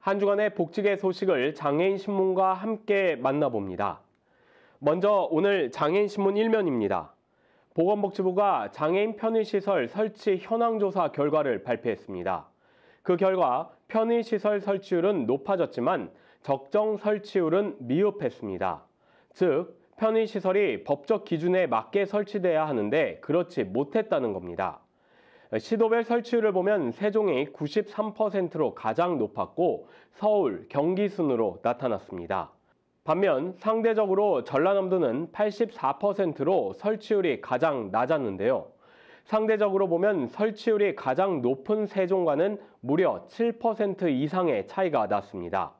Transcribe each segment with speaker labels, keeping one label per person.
Speaker 1: 한 주간의 복지계 소식을 장애인 신문과 함께 만나봅니다. 먼저 오늘 장애인 신문 1면입니다. 보건복지부가 장애인 편의시설 설치 현황조사 결과를 발표했습니다. 그 결과 편의시설 설치율은 높아졌지만 적정 설치율은 미흡했습니다. 즉, 편의시설이 법적 기준에 맞게 설치돼야 하는데 그렇지 못했다는 겁니다. 시도별 설치율을 보면 세종이 93%로 가장 높았고 서울, 경기 순으로 나타났습니다. 반면 상대적으로 전라남도는 84%로 설치율이 가장 낮았는데요. 상대적으로 보면 설치율이 가장 높은 세종과는 무려 7% 이상의 차이가 났습니다.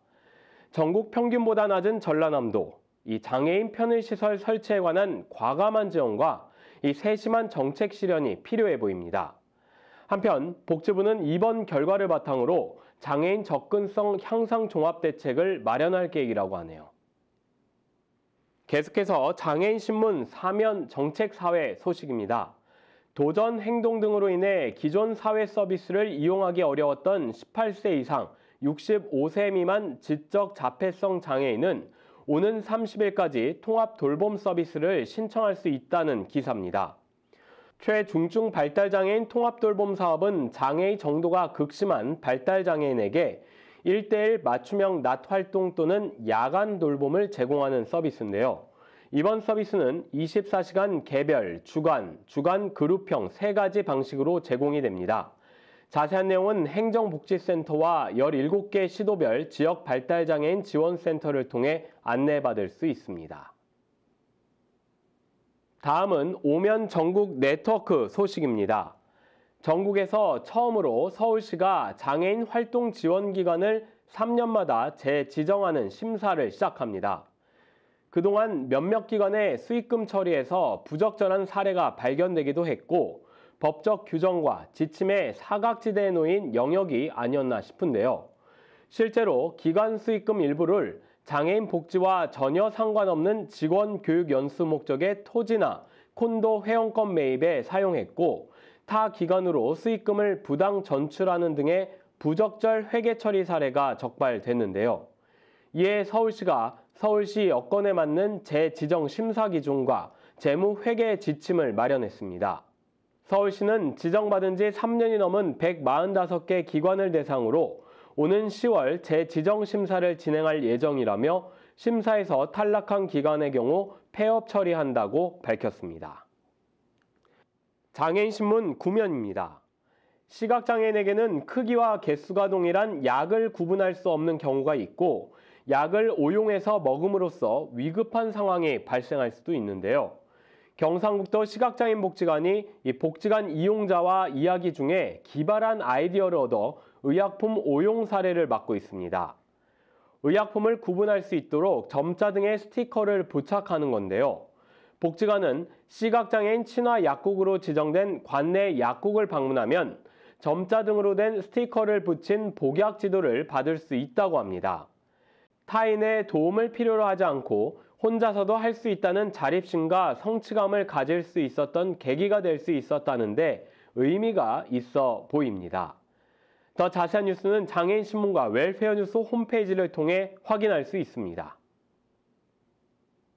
Speaker 1: 전국 평균보다 낮은 전라남도, 이 장애인 편의시설 설치에 관한 과감한 지원과 이 세심한 정책 실현이 필요해 보입니다. 한편 복지부는 이번 결과를 바탕으로 장애인 접근성 향상 종합 대책을 마련할 계획이라고 하네요. 계속해서 장애인 신문 사면 정책 사회 소식입니다. 도전 행동 등으로 인해 기존 사회 서비스를 이용하기 어려웠던 18세 이상 65세 미만 지적 자폐성 장애인은 오는 30일까지 통합 돌봄 서비스를 신청할 수 있다는 기사입니다. 최중증 발달장애인 통합돌봄 사업은 장애의 정도가 극심한 발달장애인에게 1대1 맞춤형 낮 활동 또는 야간 돌봄을 제공하는 서비스인데요. 이번 서비스는 24시간 개별, 주간, 주간 그룹형 세가지 방식으로 제공이 됩니다. 자세한 내용은 행정복지센터와 17개 시도별 지역발달장애인 지원센터를 통해 안내받을 수 있습니다. 다음은 오면 전국 네트워크 소식입니다. 전국에서 처음으로 서울시가 장애인 활동 지원 기간을 3년마다 재지정하는 심사를 시작합니다. 그동안 몇몇 기관의 수익금 처리에서 부적절한 사례가 발견되기도 했고 법적 규정과 지침의 사각지대에 놓인 영역이 아니었나 싶은데요. 실제로 기관 수익금 일부를 장애인 복지와 전혀 상관없는 직원 교육 연수 목적의 토지나 콘도 회원권 매입에 사용했고 타 기관으로 수익금을 부당 전출하는 등의 부적절 회계 처리 사례가 적발됐는데요. 이에 서울시가 서울시 여건에 맞는 재지정 심사 기준과 재무 회계 지침을 마련했습니다. 서울시는 지정받은 지 3년이 넘은 145개 기관을 대상으로 오는 10월 재지정 심사를 진행할 예정이라며 심사에서 탈락한 기관의 경우 폐업 처리한다고 밝혔습니다. 장애인신문 구면입니다. 시각장애인에게는 크기와 개수가 동일한 약을 구분할 수 없는 경우가 있고 약을 오용해서 먹음으로써 위급한 상황이 발생할 수도 있는데요. 경상북도 시각장애인 복지관이 이 복지관 이용자와 이야기 중에 기발한 아이디어를 얻어 의약품 오용 사례를 맡고 있습니다. 의약품을 구분할 수 있도록 점자 등의 스티커를 부착하는 건데요. 복지관은 시각장애인 친화 약국으로 지정된 관내 약국을 방문하면 점자 등으로 된 스티커를 붙인 복약 지도를 받을 수 있다고 합니다. 타인의 도움을 필요로 하지 않고 혼자서도 할 수 있다는 자립심과 성취감을 가질 수 있었던 계기가 될 수 있었다는데 의미가 있어 보입니다. 더 자세한 뉴스는 장애인 신문과 웰페어 뉴스 홈페이지를 통해 확인할 수 있습니다.